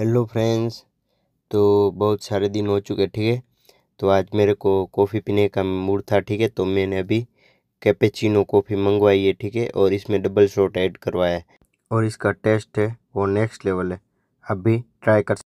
hello friends तो बहुत सारे दिन हो चुके ठीक है तो आज मेरे को कॉफ़ी पीने का मूड था ठीक है तो मैंने अभी कैपेचिनो कॉफ़ी मंगवाई है ठीक है और इसमें डबल शॉट ऐड करवाया है और इसका टेस्ट है वो नेक्स्ट लेवल है अभी ट्राई कर